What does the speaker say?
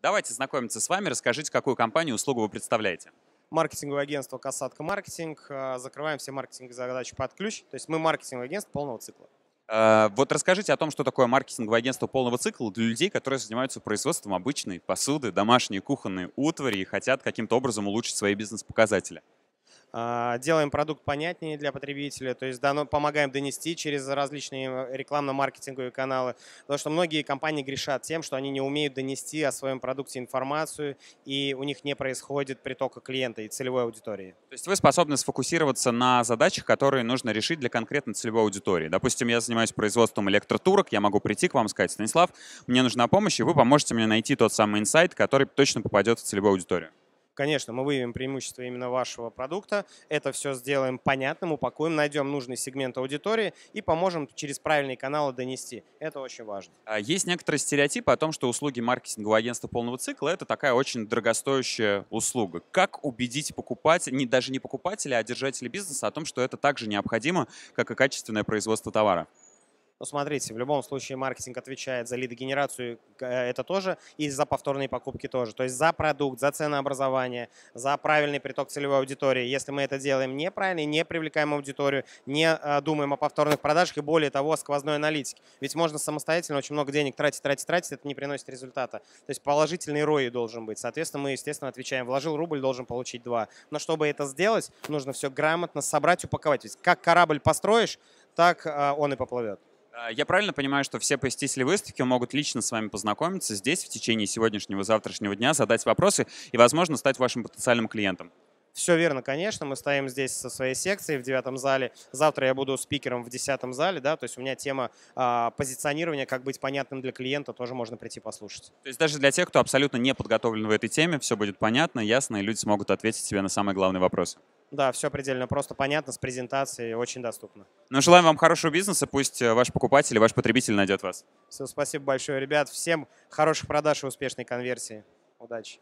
Давайте знакомиться с вами, расскажите, какую компанию услугу вы представляете. Маркетинговое агентство «Касатка Маркетинг». Э, закрываем все маркетинговые задачи под ключ. То есть мы маркетинговое агентство полного цикла. Э, вот расскажите о том, что такое маркетинговое агентство полного цикла для людей, которые занимаются производством обычной посуды, домашней кухонной утвари и хотят каким-то образом улучшить свои бизнес-показатели. А, делаем продукт понятнее для потребителя, то есть помогаем донести через различные э, рекламно-маркетинговые каналы, потому что многие компании грешат тем, что они не умеют донести о своем продукте информацию, и у них не происходит притока клиента и целевой аудитории. То есть вы способны сфокусироваться на задачах, которые нужно решить для конкретно целевой аудитории. Допустим, я занимаюсь производством электротурок, я могу прийти к вам и сказать, Станислав, мне нужна помощь, и вы поможете мне найти тот самый инсайт, который точно попадет в целевую аудиторию. Конечно, мы выявим преимущество именно вашего продукта, это все сделаем понятным, упакуем, найдем нужный сегмент аудитории и поможем через правильные каналы донести. Это очень важно. А, есть некоторые стереотипы о том, что услуги маркетингового агентства полного цикла – это такая очень дорогостоящая услуга. Как убедить покупателя, не, даже не покупателя, а держателя бизнеса о том, что это также необходимо, как и качественное производство товара? Но смотрите, в любом случае маркетинг отвечает за лидогенерацию, э, это тоже, и за повторные покупки тоже. То есть за продукт, за ценообразование, за правильный приток целевой аудитории. Если мы это делаем неправильно, не привлекаем аудиторию, не э, думаем о повторных продажах и более того, о сквозной аналитике. Ведь можно самостоятельно очень много денег тратить, тратить, тратить, это не приносит результата. То есть положительный ROI должен быть. Соответственно, мы, естественно, отвечаем, вложил рубль, должен получить два. Но чтобы это сделать, нужно все грамотно собрать, упаковать. Ведь как корабль построишь, так э, он и поплывет. А, я правильно понимаю, что все посетители выставки могут лично с вами познакомиться здесь в течение сегодняшнего завтрашнего дня, задать вопросы и, возможно, стать вашим потенциальным клиентом? Все верно, конечно. Мы стоим здесь со своей секцией в девятом зале. Завтра я буду спикером в десятом зале, да, то есть у меня тема э, позиционирования, как быть понятным для клиента, тоже можно прийти послушать. То есть даже для тех, кто абсолютно не подготовлен в этой теме, все будет понятно, ясно, и люди смогут ответить себе на самые главные вопросы. Да, все предельно просто понятно, с презентацией очень доступно. Ну, желаем вам хорошего бизнеса, пусть э, ваш покупатель ваш потребитель найдет вас. Все, спасибо большое, ребят. Всем хороших продаж и успешной конверсии. Удачи.